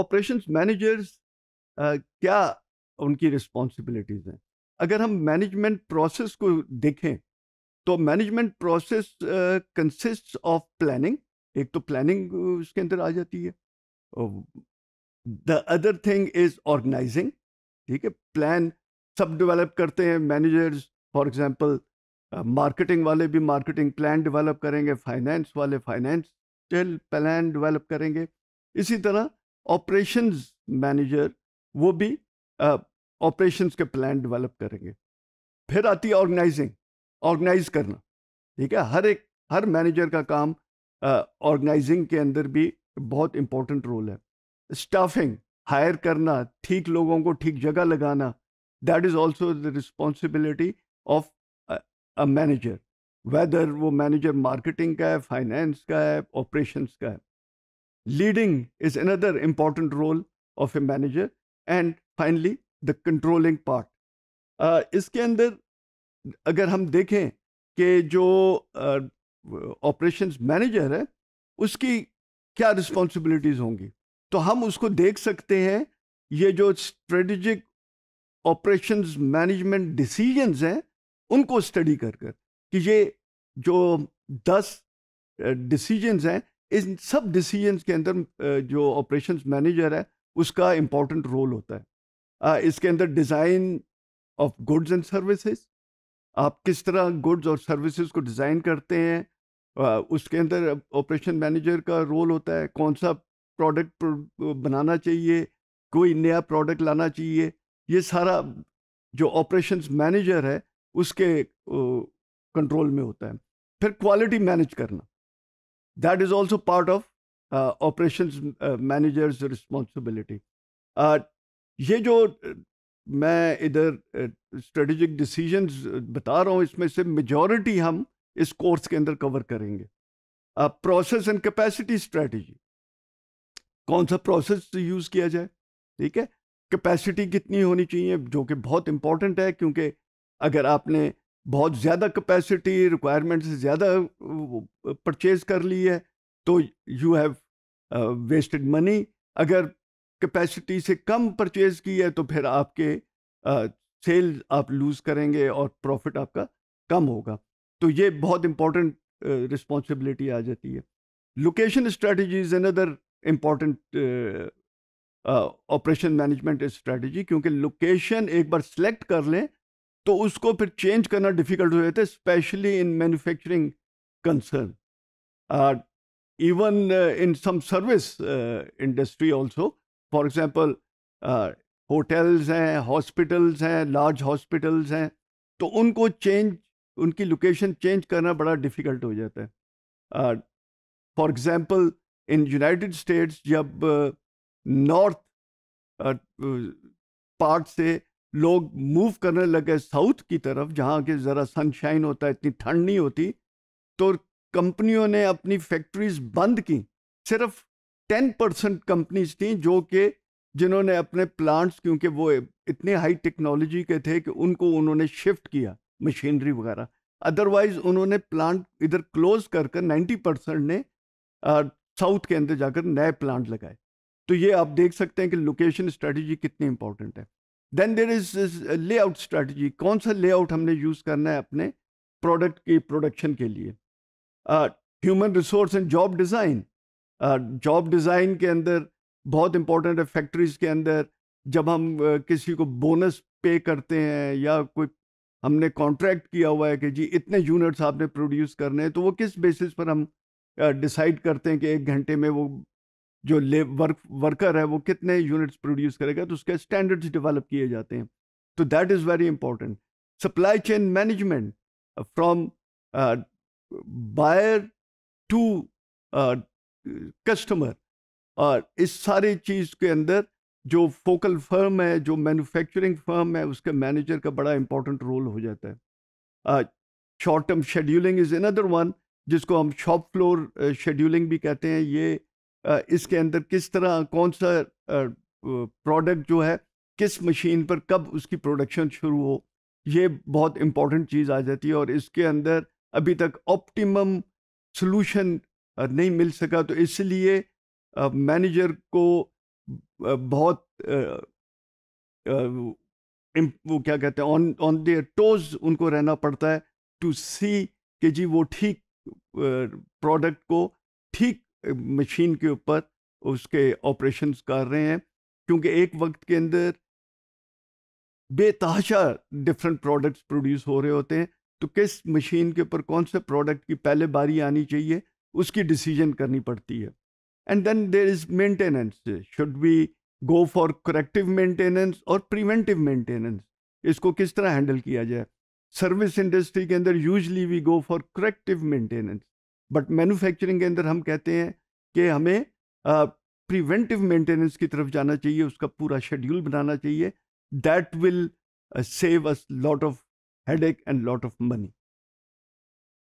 operation managers क्या उनकी responsibilities हैं अगर हम मैनेजमेंट प्रोसेस को देखें तो management process consist of planning एक तो प्लानिंग उसके अंदर आ जाती है the other thing is organising ठीक है प्लान सब डेवलप करते हैं मैनेजर्स फॉर एग्जांपल मार्केटिंग वाले भी मार्केटिंग प्लान डेवलप करेंगे फाइनेंस वाले फाइनेंस डिजिटल प्लान डेवलप करेंगे इसी तरह ऑपरेशन मैनेजर वो भी ऑपरेशन के प्लान डेवलप करेंगे फिर आती है ऑर्गेनाइजिंग ऑर्गेनाइज करना ठीक है हर एक हर मैनेजर का काम ऑर्गेनाइजिंग के अंदर भी बहुत इंपॉर्टेंट रोल है स्टाफिंग हायर करना ठीक लोगों को ठीक जगह लगाना that is also the responsibility of a manager whether वो मैनेजर मार्केटिंग का है फाइनेंस का है ऑपरेशंस का है leading is another important role of a manager and finally the controlling part इसके अंदर अगर हम देखें कि जो ऑपरेशंस uh, मैनेजर है उसकी क्या रिस्पॉन्सिबिलिटीज़ होंगी तो हम उसको देख सकते हैं ये जो स्ट्रेटजिक ऑपरेशंस मैनेजमेंट डिसीजंस हैं उनको स्टडी कर कर कि ये जो दस डिसीजंस हैं इन सब डिसीजंस के अंदर जो ऑपरेशन मैनेजर है उसका इम्पोर्टेंट रोल होता है इसके अंदर design of goods and services आप किस तरह गुड्स और सर्विसेज को डिज़ाइन करते हैं उसके अंदर ऑपरेशन मैनेजर का रोल होता है कौन सा प्रोडक्ट बनाना चाहिए कोई नया प्रोडक्ट लाना चाहिए ये सारा जो ऑपरेशंस मैनेजर है उसके कंट्रोल में होता है फिर क्वालिटी मैनेज करना that is also part of operation managers responsibility ये जो uh, मैं इधर स्ट्रेटजिक uh, डिसीजंस uh, बता रहा हूँ इसमें से मेजॉरिटी हम इस कोर्स के अंदर कवर करेंगे प्रोसेस एंड कैपेसिटी स्ट्रेटजी कौन सा प्रोसेस यूज़ किया जाए ठीक है कैपेसिटी कितनी होनी चाहिए जो कि बहुत इंपॉर्टेंट है क्योंकि अगर आपने बहुत ज़्यादा कैपेसिटी रिक्वायरमेंट से ज़्यादा परचेज कर ली है तो यू हैव वेस्टेड मनी अगर कैपेसिटी से कम परचेज की है तो फिर आपके सेल uh, आप लूज़ करेंगे और प्रॉफिट आपका कम होगा तो ये बहुत इम्पॉर्टेंट रिस्पॉन्सिबिलिटी uh, आ जाती है location strategy is another important operation management strategy क्योंकि लोकेशन एक बार सेलेक्ट कर लें तो उसको फिर चेंज करना डिफ़िकल्ट हो जाता है specially in manufacturing concern even in some service industry also for example hotels हैं हॉस्पिटल्स हैं लार्ज हॉस्पिटल्स हैं तो उनको चेंज उनकी लोकेशन चेंज करना बड़ा डिफ़िकल्ट हो जाता है for example in United States जब north uh, part uh, uh, से लोग मूव करने लगे साउथ की तरफ जहाँ के ज़रा सनशाइन होता है इतनी ठंड नहीं होती तो कंपनियों ने अपनी फैक्ट्रीज बंद की सिर्फ टेन परसेंट कंपनीज थी जो कि जिन्होंने अपने प्लांट्स क्योंकि वो इतने हाई टेक्नोलॉजी के थे कि उनको उन्होंने शिफ्ट किया मशीनरी वगैरह अदरवाइज उन्होंने प्लांट इधर क्लोज कर कर नाइन्टी परसेंट ने साउथ के अंदर जाकर नए प्लांट लगाए तो ये आप देख सकते हैं कि लोकेशन स्ट्रेटजी कितनी इंपॉर्टेंट है then there is layout strategy कौन सा लेआउट हमने यूज़ करना है अपने प्रोडक्ट की प्रोडक्शन के लिए human resource and job design job design के अंदर बहुत इंपॉर्टेंट है फैक्ट्रीज़ के अंदर जब हम uh, किसी को बोनस पे करते हैं या कोई हमने कॉन्ट्रैक्ट किया हुआ है कि जी इतने यूनिट्स आपने प्रोड्यूस करने हैं तो वो किस बेसिस पर हम डिसाइड uh, करते हैं कि एक घंटे में वो जो वर्क वर्कर है वो कितने यूनिट्स प्रोड्यूस करेगा तो उसके स्टैंडर्ड्स डेवलप किए जाते हैं तो that is very important supply chain management from buyer to customer और इस सारी चीज़ के अंदर जो फोकल फर्म है जो मैन्युफैक्चरिंग फर्म है उसके मैनेजर का बड़ा इंपॉर्टेंट रोल हो जाता है short term scheduling is another one जिसको हम शॉप फ्लोर शेड्यूलिंग भी कहते हैं ये इसके अंदर किस तरह कौन सा प्रोडक्ट जो है किस मशीन पर कब उसकी प्रोडक्शन शुरू हो ये बहुत इम्पॉर्टेंट चीज़ आ जाती है और इसके अंदर अभी तक ऑप्टिमम सोलूशन नहीं मिल सका तो इसलिए मैनेजर को बहुत वो क्या कहते हैं ऑन ऑन देयर टोज उनको रहना पड़ता है टू सी कि जी वो ठीक प्रोडक्ट को ठीक मशीन के ऊपर उसके ऑपरेशन कर रहे हैं क्योंकि एक वक्त के अंदर बेतहाशा डिफरेंट प्रोडक्ट्स प्रोड्यूस हो रहे होते हैं तो किस मशीन के ऊपर कौन से प्रोडक्ट की पहले बारी आनी चाहिए उसकी डिसीजन करनी पड़ती है and then there is maintenance should be go for corrective maintenance और प्रिवेंटिव मेंटेनेंस इसको किस तरह हैंडल किया जाए सर्विस इंडस्ट्री के अंदर usually we go for corrective maintenance but manufacturing के अंदर हम कहते हैं कि हमें प्रिवेंटिव मेंटेनेंस की तरफ जाना चाहिए उसका पूरा शेड्यूल बनाना चाहिए that will save us lot of head and lot of money